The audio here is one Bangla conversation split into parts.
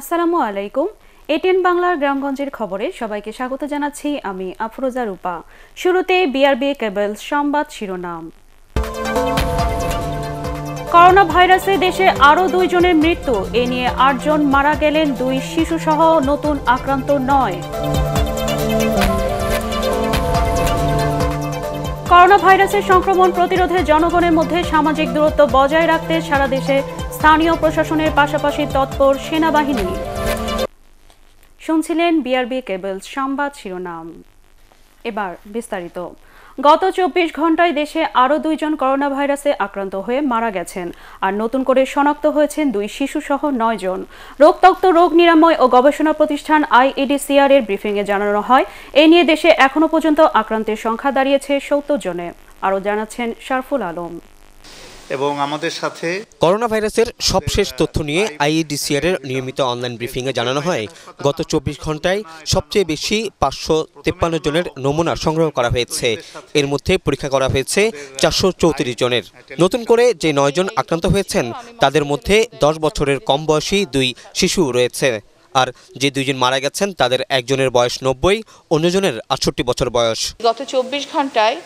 আসসালামু আলাইকুম এটিএন বাংলার গ্রামগঞ্জের খবরে সবাইকে স্বাগত জানাচ্ছি আমি আফরোজা রূপা শুরুতে বিআরবি কেবল সংবাদ শিরোনাম করোনা ভাইরাসে দেশে আরও দুইজনের মৃত্যু এ নিয়ে আটজন মারা গেলেন দুই শিশুসহ নতুন আক্রান্ত নয় করোনা ভাইরাসের সংক্রমণ প্রতিরোধে জনগণের মধ্যে সামাজিক দূরত্ব বজায় রাখতে সারা দেশে স্থানীয় প্রশাসনের পাশাপাশি তৎপর সেনাবাহিনী শুনছিলেন বিআরবি কেবল সংবাদ শিরোনাম এবার বিস্তারিত গত চব্বিশ ঘন্টায় দেশে আরও দুইজন করোনা ভাইরাসে আক্রান্ত হয়ে মারা গেছেন আর নতুন করে শনাক্ত হয়েছেন দুই শিশুসহ নয় জন রোগতক্ত রোগ নিরাময় ও গবেষণা প্রতিষ্ঠান আইএডিসিআর e এর ব্রিফিংয়ে জানানো হয় এ নিয়ে দেশে এখনও পর্যন্ত আক্রান্তের সংখ্যা দাঁড়িয়েছে সত্তর জনে আরও জানাচ্ছেন শারফুল আলম এবং আমাদের সাথে করোনা ভাইরাসের সবশেষ তথ্য নিয়ে আইইডিসিআর এর নিয়মিত অনলাইন ব্রিফিংয়ে জানানো হয় গত চব্বিশ ঘন্টায় সবচেয়ে বেশি পাঁচশো তেপ্পান্ন জনের নমুনা সংগ্রহ করা হয়েছে এর মধ্যে পরীক্ষা করা হয়েছে চারশো চৌত্রিশ জনের নতুন করে যে নয়জন আক্রান্ত হয়েছেন তাদের মধ্যে দশ বছরের কম বয়সী দুই শিশু রয়েছে আর যে দুইজন মারা গেছেন তাদের একজনের বয়স নব্বই অন্যজনের আটষট্টি বছর বয়স গত চব্বিশ ঘন্টায়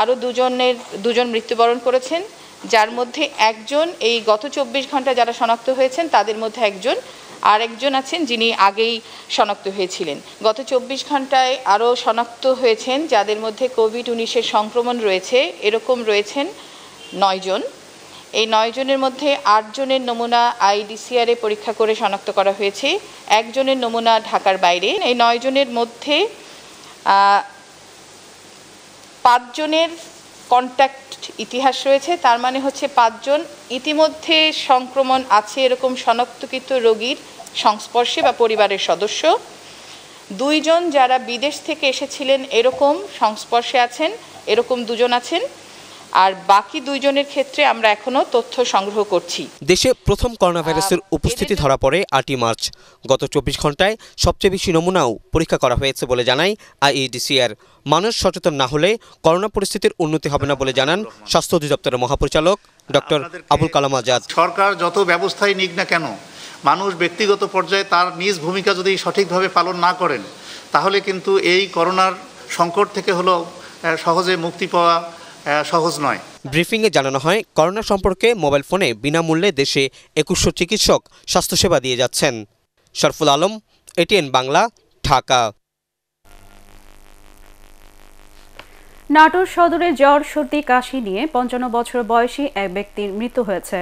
আরও দুজনের দুজন মৃত্যুবরণ করেছেন যার মধ্যে একজন এই গত চব্বিশ ঘন্টা যারা শনাক্ত হয়েছেন তাদের মধ্যে একজন আর একজন আছেন যিনি আগেই শনাক্ত হয়েছিলেন গত চব্বিশ ঘন্টায় আরও শনাক্ত হয়েছেন যাদের মধ্যে কোভিড উনিশের সংক্রমণ রয়েছে এরকম রয়েছেন নয়জন এই নয়জনের মধ্যে আটজনের নমুনা আইডিসিআরে পরীক্ষা করে শনাক্ত করা হয়েছে একজনের নমুনা ঢাকার বাইরে এই নয়জনের মধ্যে পাঁচজনের কন্ট্যাক্ট ইতিহাস রয়েছে তার মানে হচ্ছে পাঁচজন ইতিমধ্যে সংক্রমণ আছে এরকম শনাক্তকৃত রোগীর সংস্পর্শে বা পরিবারের সদস্য দুইজন যারা বিদেশ থেকে এসেছিলেন এরকম সংস্পর্শে আছেন এরকম দুজন আছেন আর বাকি দুইজনের ক্ষেত্রে আমরা এখনও তথ্য সংগ্রহ করছি দেশে প্রথম করোনা ভাইরাসের উপস্থিতি ধরা পড়ে আটই মার্চ গত চব্বিশ ঘন্টায় সবচেয়ে বেশি নমুনাও পরীক্ষা করা হয়েছে বলে জানায় আইইডিসিআর মানুষ সচেতন না হলে করোনা পরিস্থিতির উন্নতি হবে না বলে জানান স্বাস্থ্য অধিদপ্তরের মহাপরিচালক ডক্টর আবুল কালাম আজাদ সরকার যত ব্যবস্থাই নিক না কেন মানুষ ব্যক্তিগত পর্যায়ে তার নিজ ভূমিকা যদি সঠিকভাবে পালন না করেন তাহলে কিন্তু এই করোনার সংকট থেকে হলো সহজে মুক্তি পাওয়া সহজ নয় ব্রিফিংয়ে জানানো হয় করোনা সম্পর্কে মোবাইল ফোনে বিনামূল্যে দেশে একুশশো চিকিৎসক স্বাস্থ্যসেবা দিয়ে যাচ্ছেন শরফুল আলম এটিএন বাংলা ঢাকা নাটোর সদরে জ্বর সর্দি কাশি নিয়ে পঞ্চান্ন বছর বয়সী এক ব্যক্তির মৃত্যু হয়েছে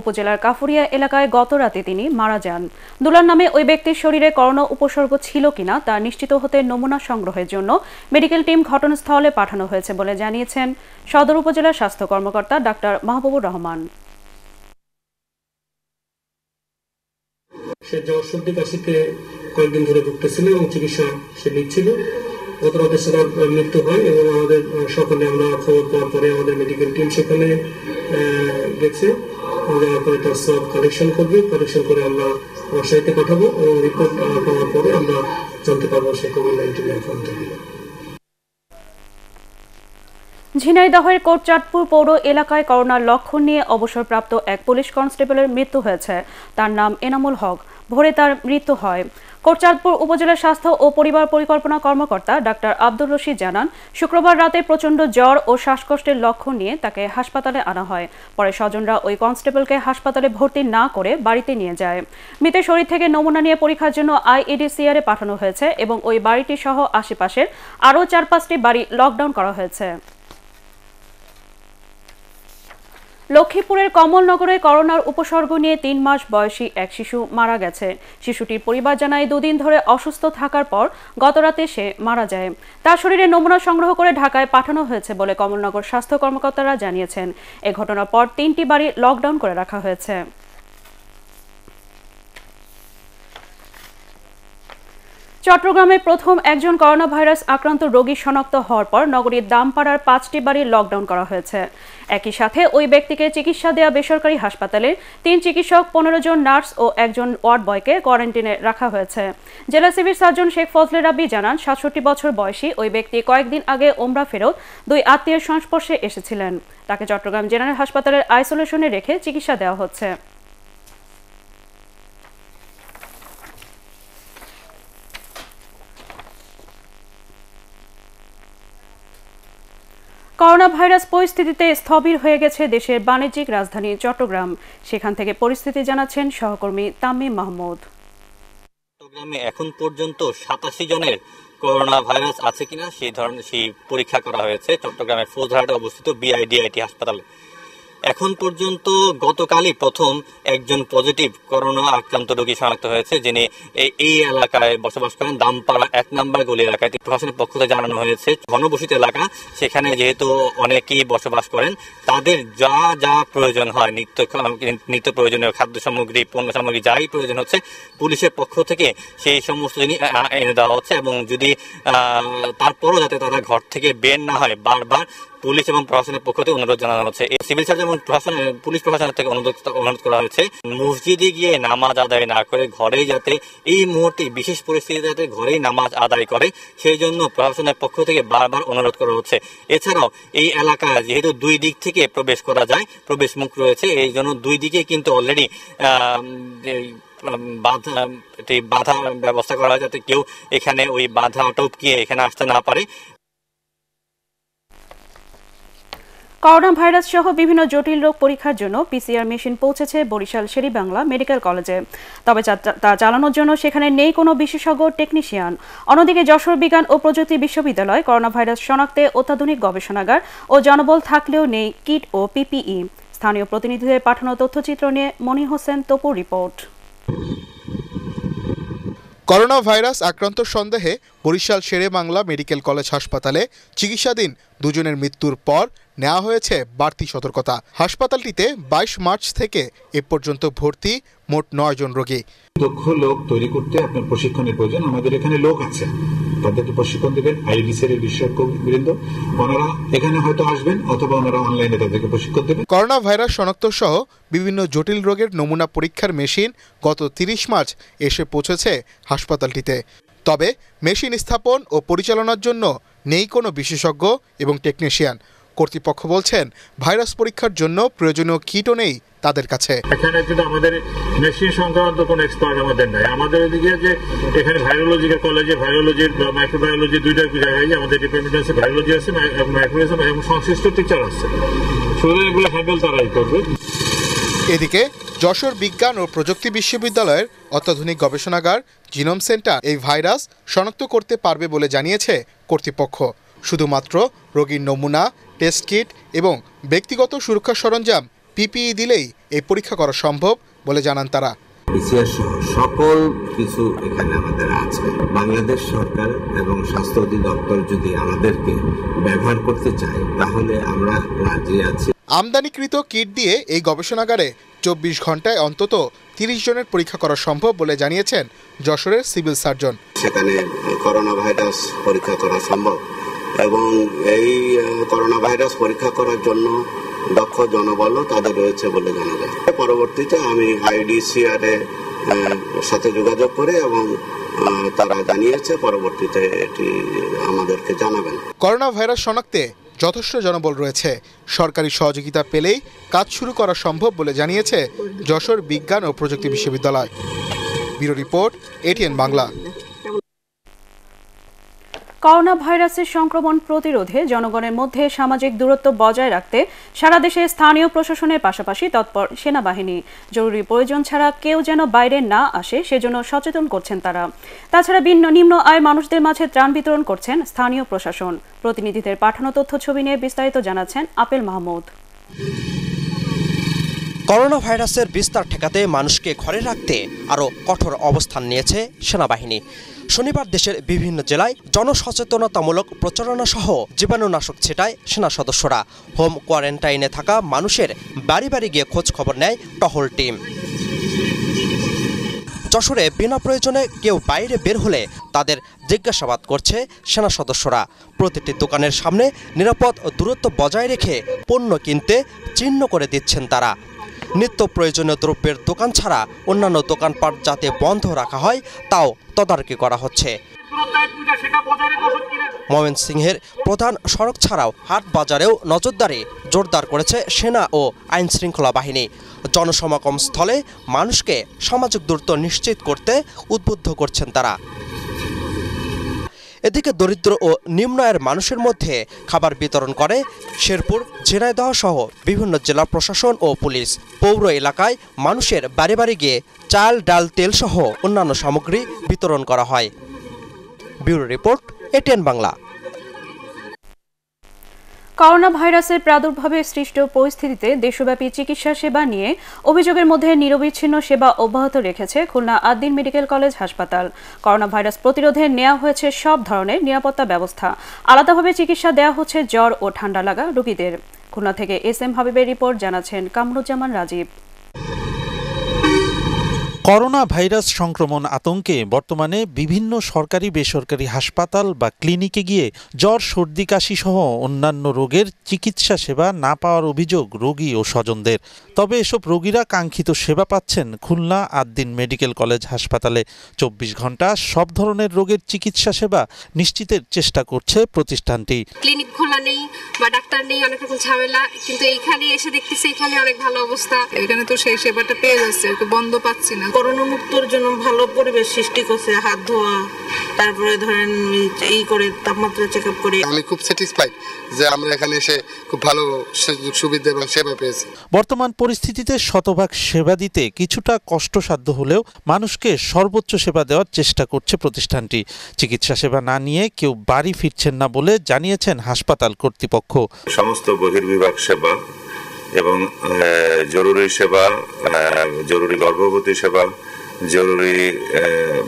উপজেলার কাফুরিয়া এলাকায় গত রাতে তিনি মারা যান দুলার নামে ওই ব্যক্তির শরীরে করোনা উপসর্গ ছিল কিনা তা নিশ্চিত হতে নমুনা সংগ্রহের জন্য মেডিকেল টিম ঘটনাস্থলে পাঠানো হয়েছে বলে জানিয়েছেন সদর উপজেলার স্বাস্থ্য কর্মকর্তা ডাক্তার মাহবুবুর রহমান সে জ্বর সর্দি কাশিতে কয়েকদিন ধরে ভুগতেছিল এবং চিকিৎসা সে নিচ্ছিল গত রাতে মৃত্যু হয় এবং আমাদের সকলে আমরা খবর পাওয়ার পরে আমাদের মেডিকেল টিম সেখানে গেছে আমরা পরে তার সব কালেকশন করবে কালেকশন করে আমরা সাথে পাঠাবো এবং রিপোর্ট পাওয়ার পরে আমরা জানতে পারবো সে কোভিড নাইন্টিনের আক্রান্ত থেকে ঝিনাইদহের কোটচাঁদপুর পৌর এলাকায় করোনার লক্ষণ নিয়ে অবসরপ্রাপ্ত এক পুলিশ কনস্টেবলের মৃত্যু হয়েছে তার নাম এনামুল হক ভোরে তার মৃত্যু হয় কোটচাঁদপুর উপজেলা স্বাস্থ্য ও পরিবার পরিকল্পনা কর্মকর্তা ডাক্তার আব্দুল রশিদ জানান শুক্রবার রাতে প্রচণ্ড জ্বর ও শ্বাসকষ্টের লক্ষণ নিয়ে তাকে হাসপাতালে আনা হয় পরে স্বজনরা ওই কনস্টেবলকে হাসপাতালে ভর্তি না করে বাড়িতে নিয়ে যায় মৃতের শরীর থেকে নমুনা নিয়ে পরীক্ষার জন্য আইইডিসিআরে পাঠানো হয়েছে এবং ওই বাড়িটি সহ আশেপাশের আরও চার পাঁচটি বাড়ি লকডাউন করা হয়েছে লক্ষ্মীপুরের কমলনগরে করোনার উপসর্গ নিয়ে তিন মাস বয়সী এক শিশু মারা গেছে শিশুটির পরিবার জানায় দুদিন ধরে অসুস্থ থাকার পর গতরাতে সে মারা যায় তার শরীরে নমুনা সংগ্রহ করে ঢাকায় পাঠানো হয়েছে বলে কমলনগর স্বাস্থ্য কর্মকর্তারা জানিয়েছেন এ ঘটনার পর তিনটি বাড়ি লকডাউন করে রাখা হয়েছে চট্টগ্রামে প্রথম একজন করোনা ভাইরাস আক্রান্ত রোগী শনাক্ত হওয়ার পর নগরীর দামপাড়ার পাঁচটি বাড়ি লকডাউন করা হয়েছে একই সাথে ওই ব্যক্তিকে চিকিৎসা দেয়া বেসরকারি হাসপাতালের তিন চিকিৎসক পনেরো জন নার্স ও একজন ওয়ার্ড বয়কে কোয়ারেন্টিনে রাখা হয়েছে জেলা সিভিল সার্জন শেখ ফজলে রাবি জানান সাতষট্টি বছর বয়সী ওই ব্যক্তি কয়েকদিন আগে ওমরা ফেরত দুই আত্মীয়ের সংস্পর্শে এসেছিলেন তাকে চট্টগ্রাম জেনারেল হাসপাতালের আইসোলেশনে রেখে চিকিৎসা দেওয়া হচ্ছে করোনা ভাইরাস পরিস্থিতিতে স্থবির হয়ে গেছে দেশের বাণিজ্যিক রাজধানী চট্টগ্রাম সেখান থেকে পরিস্থিতি জানাচ্ছেন সহকর্মী তামিম মাহমুদ চট্টগ্রামে এখন পর্যন্ত সাতাশি জনের করোনা ভাইরাস আছে কিনা সেই ধরনের সেই পরীক্ষা করা হয়েছে চট্টগ্রামের ফৌজহাটে অবস্থিত বিআইডিআইটি হাসপাতালে এখন পর্যন্ত গতকালই প্রথম একজন পজিটিভ করোনা আক্রান্ত রোগী শনাক্ত হয়েছে যিনি এই এলাকায় বসবাস করেন দামপাড়া এক নম্বর গলি এলাকায় প্রশাসনের পক্ষ থেকে জানানো হয়েছে ঘনবসিত এলাকা সেখানে যেহেতু অনেকেই বসবাস করেন তাদের যা যা প্রয়োজন হয় নিত্য নিত্য প্রয়োজনীয় খাদ্য সামগ্রী পণ্য সামগ্রী যাই প্রয়োজন হচ্ছে পুলিশের পক্ষ থেকে সেই সমস্ত জিনিস এনে দেওয়া হচ্ছে এবং যদি তারপরও যাতে তারা ঘর থেকে বের না হয় বারবার পুলিশ এবং প্রশাসনের পক্ষ থেকে অনুরোধ জানানো হচ্ছে এই সিভিল সার্জন এবং প্রশাসন পুলিশ প্রশাসনের থেকে অনুরোধ অনুরোধ করা হচ্ছে মসজিদে গিয়ে নামাজ আদায় না করে ঘরেই যাতে এই মুহূর্তে বিশেষ পরিস্থিতি যাতে ঘরেই নামাজ আদায় করে সেই জন্য প্রশাসনের পক্ষ থেকে বারবার অনুরোধ করা হচ্ছে এছাড়াও এই এলাকা যেহেতু দুই দিক থেকে প্রবেশ করা যায় প্রবেশ মুখ রয়েছে এই জন্য দুই দিকে কিন্তু অলরেডি বাধা বাধা ব্যবস্থা করা হয় যাতে কেউ এখানে ওই বাধা টপকিয়ে এখানে আসতে না পারে করোনা ভাইরাস সহ বিভিন্ন জটিল রোগ পরীক্ষার জন্য পিসিআর মেশিন পৌঁছেছে বরিশাল শেরি বাংলা মেডিকেল কলেজে তবে তা চালানোর জন্য সেখানে নেই কোনো বিশেষজ্ঞ টেকনিশিয়ান অন্যদিকে যশোর বিজ্ঞান ও প্রযুক্তি বিশ্ববিদ্যালয় করোনা ভাইরাস শনাক্তে অত্যাধুনিক গবেষণাগার ও জনবল থাকলেও নেই কিট ও পিপিই স্থানীয় প্রতিনিধিদের পাঠানো তথ্যচিত্র নিয়ে মনি হোসেন তপুর রিপোর্ট করোনা ভাইরাস আক্রান্ত সন্দেহে বরিশাল শেরে বাংলা মেডিকেল কলেজ হাসপাতালে চিকিৎসাধীন দুজনের মৃত্যুর পর নেওয়া হয়েছে বাড়তি সতর্কতা হাসপাতালটিতে ২২ মার্চ থেকে এ পর্যন্ত ভর্তি মোট নয় জন রোগী দক্ষ লোক তৈরি করতে আপনার প্রশিক্ষণের প্রয়োজন আমাদের এখানে লোক আছে তাদেরকে প্রশিক্ষণ দেবেন আইডিসিএল এর বিশেষজ্ঞ ওনারা এখানে হয়তো আসবেন অথবা ওনারা অনলাইনে তাদেরকে প্রশিক্ষণ দেবেন করোনা ভাইরাস শনাক্ত সহ বিভিন্ন জটিল রোগের নমুনা পরীক্ষার মেশিন গত তিরিশ মার্চ এসে পৌঁছেছে হাসপাতালটিতে তবে মেশিন স্থাপন ও পরিচালনার জন্য নেই কোনো বিশেষজ্ঞ এবং টেকনিশিয়ান কর্তৃপক্ষ বলছেন ভাইরাস পরীক্ষার জন্য প্রয়োজনীয় কিটও নেই তাদের কাছে এখানে কিন্তু আমাদের মেশিন সংক্রান্ত কোনো এক্সপার্ট আমাদের নাই আমাদের ওদিকে যে এখানে ভাইরোলজিক্যাল কলেজে ভাইরোলজি বা মাইক্রোবায়োলজি দুইটা জায়গায় আমাদের ডিপার্টমেন্ট আছে ভাইরোলজি আছে মাইক্রোলজি এবং সংশ্লিষ্ট টিচার আছে সুতরাং এগুলো হ্যান্ডেল তারাই করবে এদিকে যশোর বিজ্ঞান ও প্রযুক্তি বিশ্ববিদ্যালয়ের অত্যাধুনিক গবেষণাগার জিনোম সেন্টার এই ভাইরাস শনাক্ত করতে পারবে বলে জানিয়েছে কর্তৃপক্ষ শুধুমাত্র রোগীর নমুনা টেস্ট কিট এবং ব্যক্তিগত সুরক্ষা সরঞ্জাম পিপিই দিলেই এই পরীক্ষা করা সম্ভব বলে জানান তারা সকল কিছু এখানে আমাদের আছে বাংলাদেশ সরকার এবং স্বাস্থ্য অধিদপ্তর যদি আমাদেরকে ব্যবহার করতে চায় তাহলে আমরা রাজি আছি আমদানিকৃত কিট দিয়ে এই গবেষণাগারে চব্বিশ ঘন্টায় অন্তত তিরিশ জনের পরীক্ষা করা সম্ভব বলে জানিয়েছেন যশোরের সিভিল সার্জন সেখানে করোনা ভাইরাস পরীক্ষা করা সম্ভব এবং এই করোনা ভাইরাস পরীক্ষা করার জন্য দক্ষ জনবলও তাদের রয়েছে বলে জানা যায় পরবর্তীতে আমি আইডিসিআর এর সাথে যোগাযোগ করে এবং তারা জানিয়েছে পরবর্তীতে এটি আমাদেরকে জানাবেন করোনা ভাইরাস শনাক্তে যথেষ্ট জনবল রয়েছে সরকারি সহযোগিতা পেলেই কাজ শুরু করা সম্ভব বলে জানিয়েছে যশোর বিজ্ঞান ও প্রযুক্তি বিশ্ববিদ্যালয় bureau report ATN Bangla corona ভাইরাসের সংক্রমণ প্রতিরোধে জনগণের মধ্যে সামাজিক দূরত্ব বজায় রাখতে সারা দেশে স্থানীয় প্রশাসনের পাশাপাশি তৎপর সেনাবাহিনী জরুরি প্রয়োজন ছাড়া কেউ যেন বাইরে না আসে সেজন্য সচেতন করছেন তারা তাছাড়া ভিন্ন নিম্ন আয় মানুষদের মাঝে ত্রাণ বিতরণ করছেন স্থানীয় প্রশাসন প্রতিনিধিদের পাঠানো তথ্য ছবি নিয়ে বিস্তারিত জানাচ্ছেন আপেল মাহমুদ করোনা ভাইরাসের বিস্তার ঠেকাতে মানুষকে ঘরে রাখতে আরও কঠোর অবস্থান নিয়েছে সেনাবাহিনী শনিবার দেশের বিভিন্ন জেলায় জনসচেতনতামূলক প্রচারণা সহ জীবাণুনাশক ছেটায় সেনা সদস্যরা হোম কোয়ারেন্টাইনে থাকা মানুষের বাড়ি বাড়ি গিয়ে খোঁজ খবর নেয় টহল টিম যশোরে বিনা প্রয়োজনে কেউ বাইরে বের হলে তাদের জিজ্ঞাসাবাদ করছে সেনা সদস্যরা প্রতিটি দোকানের সামনে নিরাপদ দূরত্ব বজায় রেখে পণ্য কিনতে চিহ্ন করে দিচ্ছেন তারা নিত্য প্রয়োজনীয় দ্রব্যের দোকান ছাড়া অন্যান্য দোকানপাট যাতে বন্ধ রাখা হয় তাও তদারকি করা হচ্ছে মমেন সিংহের প্রধান সড়ক ছাড়াও হাট বাজারেও নজরদারি জোরদার করেছে সেনা ও আইন শৃঙ্খলা বাহিনী জনসমাগম স্থলে মানুষকে সামাজিক দূরত্ব নিশ্চিত করতে উদ্বুদ্ধ করছেন তারা এদিকে দরিদ্র ও নিম্ন আয়ের মানুষের মধ্যে খাবার বিতরণ করে শেরপুর ঝিনাইদহ সহ বিভিন্ন জেলা প্রশাসন ও পুলিশ পৌর এলাকায় মানুষের বাড়ি বাড়ি গিয়ে চাল ডাল তেল সহ অন্যান্য সামগ্রী বিতরণ করা হয় bureau report ATN Bangla corona ভাইরাসের প্রাদুর্ভাবে সৃষ্ট পরিস্থিতিতে দেশব্যাপী চিকিৎসা সেবা নিয়ে অভিযোগের মধ্যে নিরবিচ্ছিন্ন সেবা অব্যাহত রেখেছে খুলনা আদ্দিন মেডিকেল কলেজ হাসপাতাল করোনা ভাইরাস প্রতিরোধে নেওয়া হয়েছে সব ধরনের নিরাপত্তা ব্যবস্থা আলাদাভাবে চিকিৎসা দেওয়া হচ্ছে জ্বর ও ঠান্ডা লাগা রোগীদের খুলনা থেকে এস এম হাবিবের রিপোর্ট জানাচ্ছেন কামরুজ্জামান রাজীব করোনা ভাইরাস সংক্রমণ আতঙ্কে বর্তমানে বিভিন্ন সরকারি বেসরকারি হাসপাতাল বা ক্লিনিকে গিয়ে জ্বর সর্দি কাশি সহ অন্যান্য রোগের চিকিৎসা সেবা না পাওয়ার অভিযোগ রোগী ও স্বজনদের তবে এসব রোগীরা কাঙ্ক্ষিত সেবা পাচ্ছেন খুলনা আদ্দিন মেডিকেল কলেজ হাসপাতালে চব্বিশ ঘন্টা সব ধরনের রোগের চিকিৎসা সেবা নিশ্চিতের চেষ্টা করছে প্রতিষ্ঠানটি ক্লিনিক খোলা নেই বা ডাক্তার নেই অনেক রকম ঝামেলা কিন্তু এইখানে এসে দেখতেছি এখানে অনেক ভালো অবস্থা এখানে তো সেই সেবাটা পেয়ে যাচ্ছে বন্ধ পাচ্ছি না করোনা মুক্তর জন্য ভালো পরিবেশ সৃষ্টি করছে হাত ধোয়া তারপরে ধরেন এই করে তাপমাত্রা চেক আপ করে আমি খুব স্যাটিসফাইড যে আমরা এখানে এসে খুব ভালো সুযোগ সুবিধা এবং সেবা পেয়েছি বর্তমান পরিস্থিতিতে শতভাগ সেবা দিতে কিছুটা কষ্টসাধ্য হলেও মানুষকে সর্বোচ্চ সেবা দেওয়ার চেষ্টা করছে প্রতিষ্ঠানটি চিকিৎসা সেবা না নিয়ে কেউ বাড়ি ফিরছেন না বলে জানিয়েছেন হাসপাতাল কর্তৃপক্ষ সমস্ত বহির্বিভাগ সেবা এবং জরুরি সেবা জরুরি গর্ভবতী সেবা জরুরি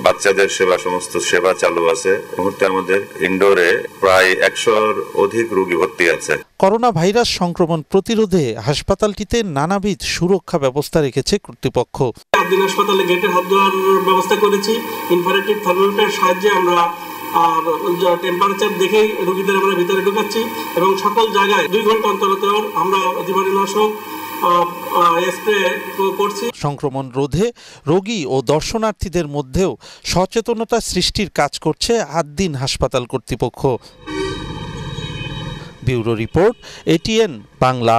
বাচ্চাদের সেবা সমস্ত সেবা চালু আছে মুহূর্তে আমাদের ইন্ডোরে প্রায় একশোর অধিক রোগী ভর্তি আছে করোনা ভাইরাস সংক্রমণ প্রতিরোধে হাসপাতালটিতে নানাবিধ সুরক্ষা ব্যবস্থা রেখেছে কর্তৃপক্ষ হাসপাতালে হাত ব্যবস্থা করেছি ইনফারেটিভ থার্মোমিটার সাহায্যে আমরা টেম্পারেচার দেখেই রুগীদের আমরা ভিতরে ঢুকাচ্ছি এবং সকল জায়গায় দুই ঘন্টা অন্তর আমরা জীবাণুনাশক সংক্রমণ রোধে রোগী ও দর্শনার্থীদের মধ্যেও সচেতনতা সৃষ্টির কাজ করছে আট দিন হাসপাতাল কর্তৃপক্ষ bureau report ATN Bangla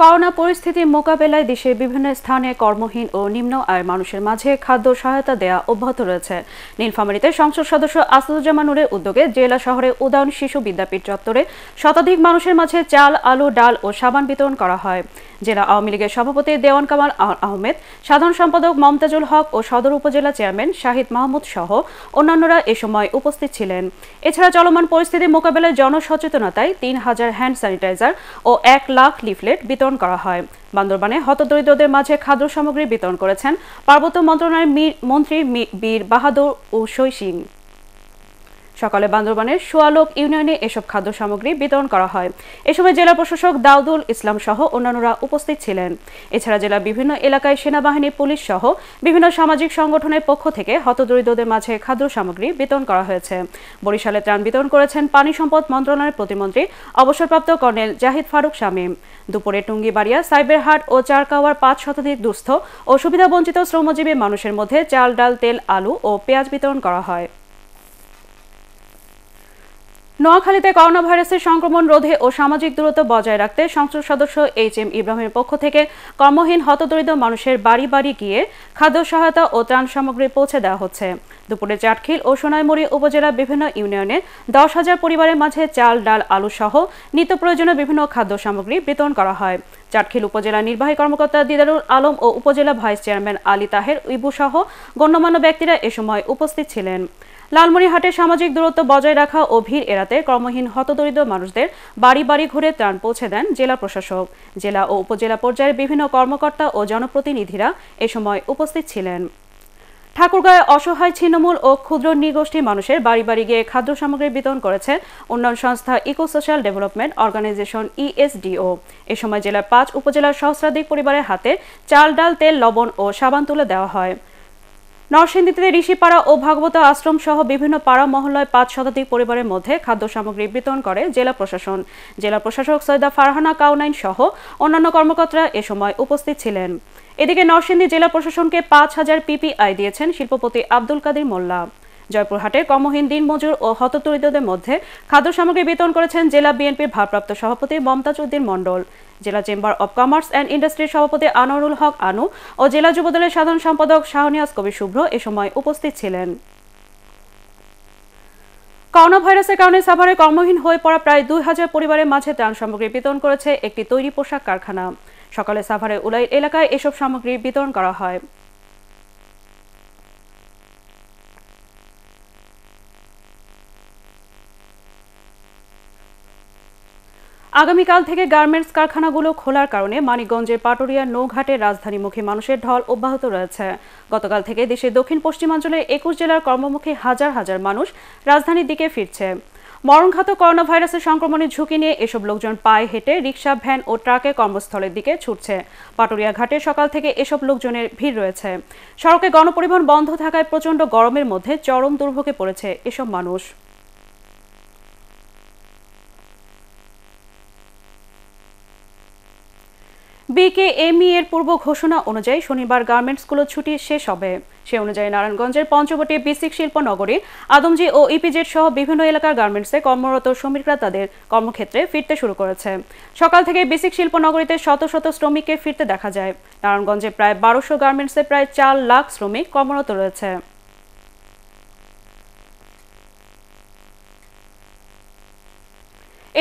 corona পরিস্থিতি মোকাবেলায় দেশের বিভিন্ন স্থানে কর্মহীন ও নিম্ন আয়ের মানুষের মাঝে খাদ্য সহায়তা দেয়া অব্যাহত রয়েছে নীলফামারীতে সংসদ সদস্য আসাদুজ্জামানুরের উদ্যোগে জেলা শহরে উদয়ন শিশু বিদ্যাপীঠ চত্বরে শতাধিক মানুষের মাঝে চাল আলু ডাল ও সাবান বিতরণ করা হয় জেলা আওয়ামী লীগের সভাপতি দেওয়ান কামাল আহমেদ সাধারণ সম্পাদক মমতাজুল হক ও সদর উপজেলা চেয়ারম্যান শাহিদ মাহমুদ সহ অন্যান্যরা এ সময় উপস্থিত ছিলেন এছাড়া চলমান পরিস্থিতি মোকাবেলায় জনসচেতনতায় তিন হাজার হ্যান্ড স্যানিটাইজার ও এক লাখ লিফলেট বিতরণ বিতরণ করা হয় বান্দরবানে হতদরিদ্রদের মাঝে খাদ্য সামগ্রী বিতরণ করেছেন পার্বত্য মন্ত্রণালয়ের মন্ত্রী বীর বাহাদুর ও শৈ সিং সকালে বান্দরবানের সোয়ালোক ইউনিয়নে এসব খাদ্য সামগ্রী বিতরণ করা হয় এ সময় জেলা প্রশাসক দাউদুল ইসলাম সহ অন্যান্যরা উপস্থিত ছিলেন এছাড়া জেলার বিভিন্ন এলাকায় সেনাবাহিনী পুলিশ সহ বিভিন্ন সামাজিক সংগঠনের পক্ষ থেকে হতদরিদ্রদের মাঝে খাদ্য সামগ্রী বিতরণ করা হয়েছে বরিশালে ত্রাণ বিতরণ করেছেন পানি সম্পদ মন্ত্রণালয়ের প্রতিমন্ত্রী অবসরপ্রাপ্ত কর্নেল জাহিদ ফারুক শামীম দুপুরে টুঙ্গিবাড়িয়া সাইবারহাট ও চারকাওয়ার পাঁচ শতাধিক দুস্থ ও সুবিধাবঞ্চিত শ্রমজীবী মানুষের মধ্যে চাল ডাল তেল আলু ও পেঁয়াজ বিতরণ করা হয় নোয়াখালীতে করোনা ভাইরাসের সংক্রমণ রোধে ও সামাজিক দূরত্ব বজায় রাখতে সংসদ সদস্য এইচ এম ইব্রাহিমের পক্ষ থেকে কর্মহীন হতদরিদ্র মানুষের বাড়ি বাড়ি গিয়ে খাদ্য সহায়তা ও ত্রাণ সামগ্রী পৌঁছে দেওয়া হচ্ছে দুপুরে চাটখিল ও সোনাইমুড়ি উপজেলার বিভিন্ন ইউনিয়নে দশ হাজার পরিবারের মাঝে চাল ডাল আলু সহ নিত্য প্রয়োজনীয় বিভিন্ন খাদ্য সামগ্রী বিতরণ করা হয় চাটখিল উপজেলা নির্বাহী কর্মকর্তা দিদারুল আলম ও উপজেলা ভাইস চেয়ারম্যান আলী তাহের ইবু সহ গণ্যমান্য ব্যক্তিরা এ সময় উপস্থিত ছিলেন লালমনিরহাটে সামাজিক দূরত্ব বজায় রাখা ও ভিড় এড়াতে কর্মহীন হতদরিদ্র মানুষদের বাড়ি বাড়ি ঘুরে ত্রাণ পৌঁছে দেন জেলা প্রশাসক জেলা ও উপজেলা পর্যায়ের বিভিন্ন কর্মকর্তা ও জনপ্রতিনিধিরা এ সময় উপস্থিত ছিলেন ঠাকুরগাঁয়ে অসহায় ছিন্নমূল ও ক্ষুদ্র নৃগোষ্ঠীর মানুষের বাড়ি বাড়ি গিয়ে খাদ্য সামগ্রী বিতরণ করেছে উন্নয়ন সংস্থা eco social development organization ESDO এ সময় জেলার পাঁচ উপজেলার সহস্রাধিক পরিবারের হাতে চাল ডাল তেল লবণ ও সাবান তুলে দেওয়া হয় নরসিংদীতে ঋষিপাড়া ও ভাগবত আশ্রম সহ বিভিন্ন পাড়া মহল্লায় পাঁচ শতাধিক পরিবারের মধ্যে খাদ্য সামগ্রী বিতরণ করে জেলা প্রশাসন জেলা প্রশাসক সৈয়দা ফারহানা কাউনাইন সহ অন্যান্য কর্মকর্তারা এ সময় উপস্থিত ছিলেন এদিকে নরসিংদী জেলা প্রশাসনকে পাঁচ হাজার পিপিআই দিয়েছেন শিল্পপতি আব্দুল কাদির মোল্লা জয়পুরহাটে কর্মহীন দিনমজুর ও হতদরিদ্রদের মধ্যে খাদ্য সামগ্রী বিতরণ করেছেন জেলা বিএনপির ভারপ্রাপ্ত সভাপতি মমতাজ উদ্দিন মণ্ডল জেলা চেম্বার অব কমার্স অ্যান্ড ইন্ডাস্ট্রির সভাপতি আনোয়ারুল হক আনু ও জেলা যুবদলের সাধারণ সম্পাদক শাহনিয়াজ কবি শুভ্র এ সময় উপস্থিত ছিলেন করোনা ভাইরাসের কারণে সাভারে কর্মহীন হয়ে পড়া প্রায় দুই হাজার পরিবারের মাঝে ত্রাণ সামগ্রী বিতরণ করেছে একটি তৈরি পোশাক কারখানা সকালে সাভারের উলাই এলাকায় এসব সামগ্রী বিতরণ করা হয় আগামীকাল থেকে গার্মেন্টস কারখানাগুলো খোলার কারণে মানিকগঞ্জের পাটুরিয়ার নৌঘাটে রাজধানীমুখী মানুষের ঢল অব্যাহত রয়েছে গতকাল থেকে দেশের দক্ষিণ পশ্চিমাঞ্চলের একুশ জেলার কর্মমুখী হাজার হাজার মানুষ রাজধানীর দিকে ফিরছে মরণঘাত করোনা ভাইরাসের সংক্রমণের ঝুঁকি নিয়ে এসব লোকজন পায়ে হেঁটে রিক্সা ভ্যান ও ট্রাকে কর্মস্থলের দিকে ছুটছে পাটুরিয়া ঘাটে সকাল থেকে এসব লোকজনের ভিড় রয়েছে সড়কে গণপরিবহন বন্ধ থাকায় প্রচণ্ড গরমের মধ্যে চরম দুর্ভোগে পড়েছে এসব মানুষ বিকেএমই এর পূর্ব ঘোষণা অনুযায়ী শনিবার গার্মেন্টসগুলো ছুটি শেষ হবে সে অনুযায়ী নারায়ণগঞ্জের পঞ্চবটি বিসিক শিল্প নগরী আদমজি ও ইপিজেড সহ বিভিন্ন এলাকার গার্মেন্টসে কর্মরত শ্রমিকরা তাদের কর্মক্ষেত্রে ফিরতে শুরু করেছে সকাল থেকে বিসিক শিল্প নগরীতে শত শত শ্রমিককে ফিরতে দেখা যায় নারায়ণগঞ্জে প্রায় বারোশো গার্মেন্টসে প্রায় চার লাখ শ্রমিক কর্মরত রয়েছে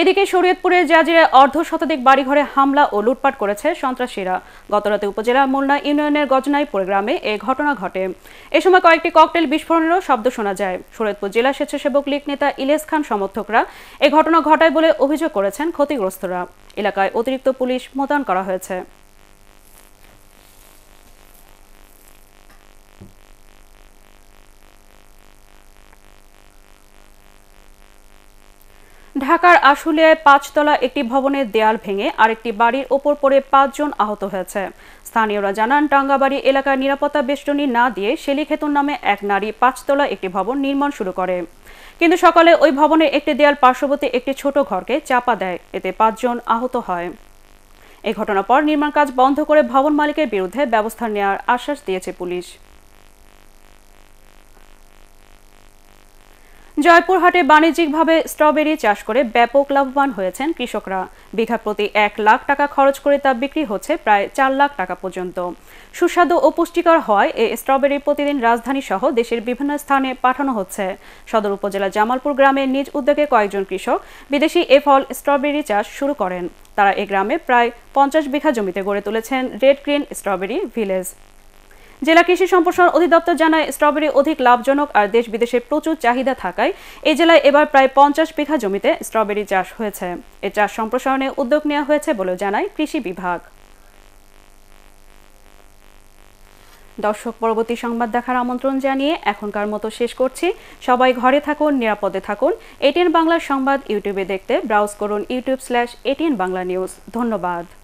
এদিকে শরীয়তপুরে জাজিরা অর্ধ শতাধিক বাড়িঘরে হামলা ও লুটপাট করেছে সন্ত্রাসীরা গতরাতে উপজেলা মোল্লা ইউনিয়নের গজনাইপুর গ্রামে এ ঘটনা ঘটে এ সময় কয়েকটি ককটেল বিস্ফোরণেরও শব্দ শোনা যায় শরীয়তপুর জেলা স্বেচ্ছাসেবক লীগ নেতা ইলেস খান সমর্থকরা এ ঘটনা ঘটায় বলে অভিযোগ করেছেন ক্ষতিগ্রস্তরা এলাকায় অতিরিক্ত পুলিশ মোতায়েন করা হয়েছে ঢাকার আশুলিয়ায় পাঁচতলা একটি ভবনের দেয়াল ভেঙে আরেকটি বাড়ির ওপর পড়ে পাঁচজন আহত হয়েছে স্থানীয়রা জানান টাঙ্গাবাড়ি এলাকার নিরাপত্তা বেষ্টনী না দিয়ে শেলিখেতুন নামে এক নারী পাঁচতলা একটি ভবন নির্মাণ শুরু করে কিন্তু সকালে ওই ভবনের একটি দেয়াল পার্শ্ববর্তী একটি ছোট ঘরকে চাপা দেয় এতে পাঁচজন আহত হয় এই ঘটনার পর নির্মাণ কাজ বন্ধ করে ভবন মালিকের বিরুদ্ধে ব্যবস্থা নেওয়ার আশ্বাস দিয়েছে পুলিশ জয়পুরহাটে বাণিজ্যিকভাবে স্ট্রবেরি চাষ করে ব্যাপক লাভবান হয়েছেন কৃষকরা বিঘা প্রতি এক লাখ টাকা খরচ করে তা বিক্রি হচ্ছে প্রায় চার লাখ টাকা পর্যন্ত সুস্বাদু ও পুষ্টিকর হয় এই স্ট্রবেরি প্রতিদিন রাজধানী সহ দেশের বিভিন্ন স্থানে পাঠানো হচ্ছে সদর উপজেলা জামালপুর গ্রামে নিজ উদ্যোগে কয়েকজন কৃষক বিদেশি এ ফল স্ট্রবেরি চাষ শুরু করেন তারা এ গ্রামে প্রায় পঞ্চাশ বিঘা জমিতে গড়ে তুলেছেন রেড গ্রিন স্ট্রবেরি ভিলেজ জেলা কৃষি সম্প্রসারণ অধিদপ্তর জানায় স্ট্রবেরি অধিক লাভজনক আর দেশ বিদেশে প্রচুর চাহিদা থাকায় এই জেলায় এবার প্রায় পঞ্চাশ বিঘা জমিতে স্ট্রবেরি চাষ হয়েছে এ চাষ সম্প্রসারণে উদ্যোগ নেওয়া হয়েছে বলে জানায় কৃষি বিভাগ দর্শক পরবর্তী সংবাদ দেখার আমন্ত্রণ জানিয়ে এখনকার মতো শেষ করছি সবাই ঘরে থাকুন নিরাপদে থাকুন এটিএন বাংলার সংবাদ ইউটিউবে দেখতে ব্রাউজ করুন YouTube slash ATN Bangla news ধন্যবাদ